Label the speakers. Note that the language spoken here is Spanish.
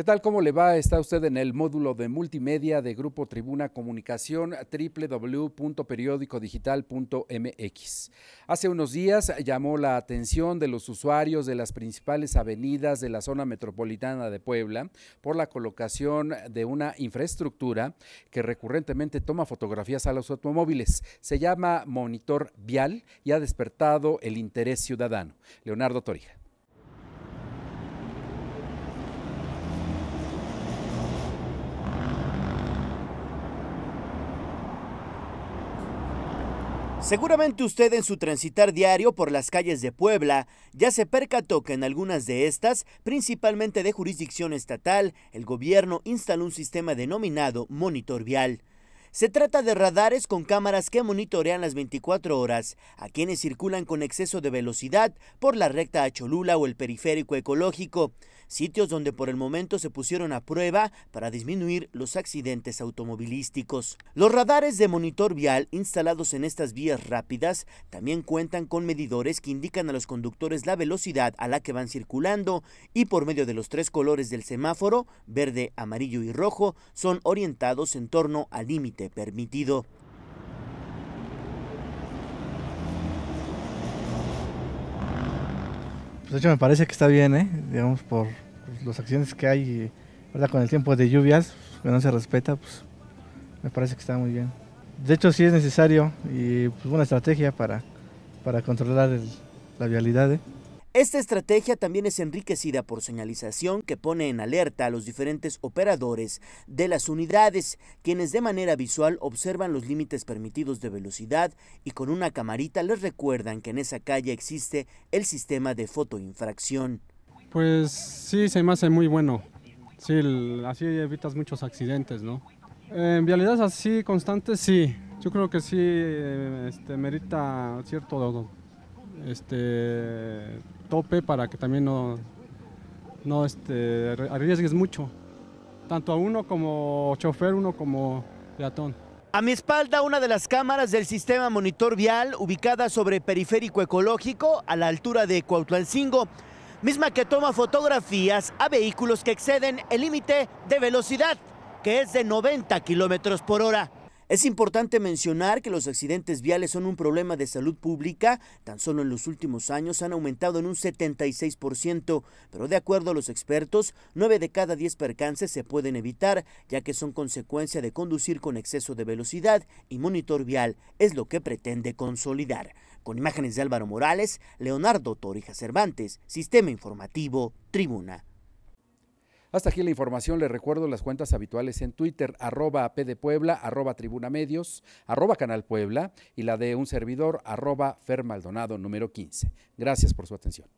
Speaker 1: ¿Qué tal? ¿Cómo le va? Está usted en el módulo de multimedia de Grupo Tribuna Comunicación www.periódicodigital.mx. Hace unos días llamó la atención de los usuarios de las principales avenidas de la zona metropolitana de Puebla por la colocación de una infraestructura que recurrentemente toma fotografías a los automóviles. Se llama monitor vial y ha despertado el interés ciudadano. Leonardo Torija.
Speaker 2: Seguramente usted en su transitar diario por las calles de Puebla ya se percató que en algunas de estas, principalmente de jurisdicción estatal, el gobierno instaló un sistema denominado monitor vial. Se trata de radares con cámaras que monitorean las 24 horas a quienes circulan con exceso de velocidad por la recta a Cholula o el periférico ecológico, sitios donde por el momento se pusieron a prueba para disminuir los accidentes automovilísticos. Los radares de monitor vial instalados en estas vías rápidas también cuentan con medidores que indican a los conductores la velocidad a la que van circulando y por medio de los tres colores del semáforo, verde, amarillo y rojo, son orientados en torno al límite permitido.
Speaker 3: Pues, de hecho me parece que está bien, ¿eh? digamos, por los acciones que hay, ¿verdad? Con el tiempo de lluvias, pues, que no se respeta, pues me parece que está muy bien. De hecho, sí es necesario y pues, una estrategia para, para controlar la vialidad. ¿eh?
Speaker 2: Esta estrategia también es enriquecida por señalización que pone en alerta a los diferentes operadores de las unidades, quienes de manera visual observan los límites permitidos de velocidad y con una camarita les recuerdan que en esa calle existe el sistema de fotoinfracción.
Speaker 4: Pues sí, se me hace muy bueno. Sí, así evitas muchos accidentes, ¿no? En vialidades así constantes, sí. Yo creo que sí eh, este, merita cierto este, tope para que también no, no este, arriesgues mucho, tanto a uno como chofer, uno como peatón. A
Speaker 2: mi espalda, una de las cámaras del sistema monitor vial ubicada sobre periférico ecológico a la altura de Cuautlancingo, misma que toma fotografías a vehículos que exceden el límite de velocidad, que es de 90 kilómetros por hora. Es importante mencionar que los accidentes viales son un problema de salud pública, tan solo en los últimos años han aumentado en un 76%, pero de acuerdo a los expertos, 9 de cada 10 percances se pueden evitar, ya que son consecuencia de conducir con exceso de velocidad y monitor vial, es lo que pretende consolidar. Con imágenes de Álvaro Morales, Leonardo Torija Cervantes, Sistema Informativo, Tribuna. Hasta aquí la información. Les recuerdo las cuentas habituales en Twitter, arroba P de
Speaker 1: Puebla, arroba Tribuna Medios, arroba Canal Puebla y la de un servidor, arroba Fer Maldonado, número 15. Gracias por su atención.